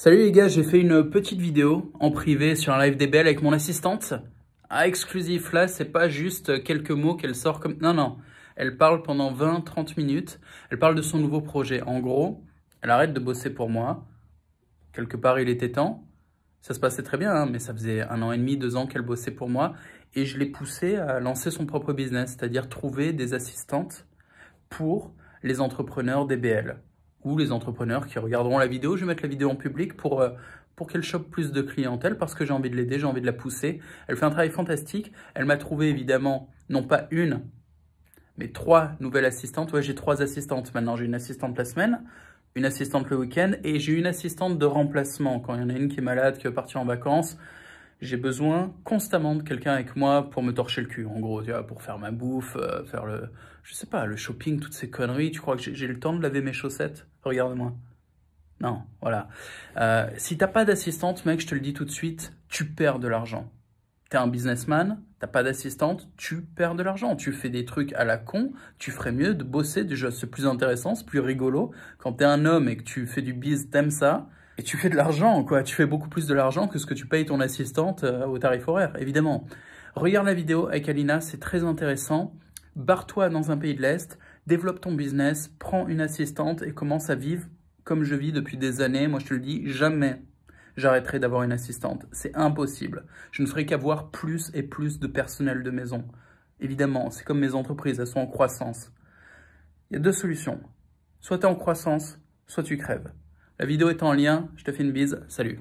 Salut les gars, j'ai fait une petite vidéo en privé sur un live d'EBL avec mon assistante. Ah, exclusif là, c'est pas juste quelques mots qu'elle sort comme... Non, non, elle parle pendant 20-30 minutes, elle parle de son nouveau projet. En gros, elle arrête de bosser pour moi. Quelque part, il était temps. Ça se passait très bien, hein, mais ça faisait un an et demi, deux ans qu'elle bossait pour moi. Et je l'ai poussée à lancer son propre business, c'est-à-dire trouver des assistantes pour les entrepreneurs d'EBL les entrepreneurs qui regarderont la vidéo. Je vais mettre la vidéo en public pour, euh, pour qu'elle chope plus de clientèle parce que j'ai envie de l'aider, j'ai envie de la pousser. Elle fait un travail fantastique. Elle m'a trouvé évidemment, non pas une, mais trois nouvelles assistantes. Ouais, j'ai trois assistantes maintenant. J'ai une assistante la semaine, une assistante le week-end et j'ai une assistante de remplacement quand il y en a une qui est malade, qui est partie en vacances j'ai besoin constamment de quelqu'un avec moi pour me torcher le cul, en gros, tu vois, pour faire ma bouffe, euh, faire le, je sais pas, le shopping, toutes ces conneries. Tu crois que j'ai le temps de laver mes chaussettes Regarde-moi. Non, voilà. Euh, si t'as pas d'assistante, mec, je te le dis tout de suite, tu perds de l'argent. T'es un businessman, t'as pas d'assistante, tu perds de l'argent. Tu fais des trucs à la con, tu ferais mieux de bosser. Déjà, c'est plus intéressant, c'est plus rigolo. Quand t'es un homme et que tu fais du biz, t'aimes ça. Et tu fais de l'argent, quoi. Tu fais beaucoup plus de l'argent que ce que tu payes ton assistante euh, au tarif horaire, évidemment. Regarde la vidéo avec Alina, c'est très intéressant. Barre-toi dans un pays de l'Est, développe ton business, prends une assistante et commence à vivre comme je vis depuis des années. Moi, je te le dis, jamais j'arrêterai d'avoir une assistante. C'est impossible. Je ne ferai qu'avoir plus et plus de personnel de maison. Évidemment, c'est comme mes entreprises, elles sont en croissance. Il y a deux solutions. Soit tu es en croissance, soit tu crèves. La vidéo est en lien. Je te fais une bise. Salut.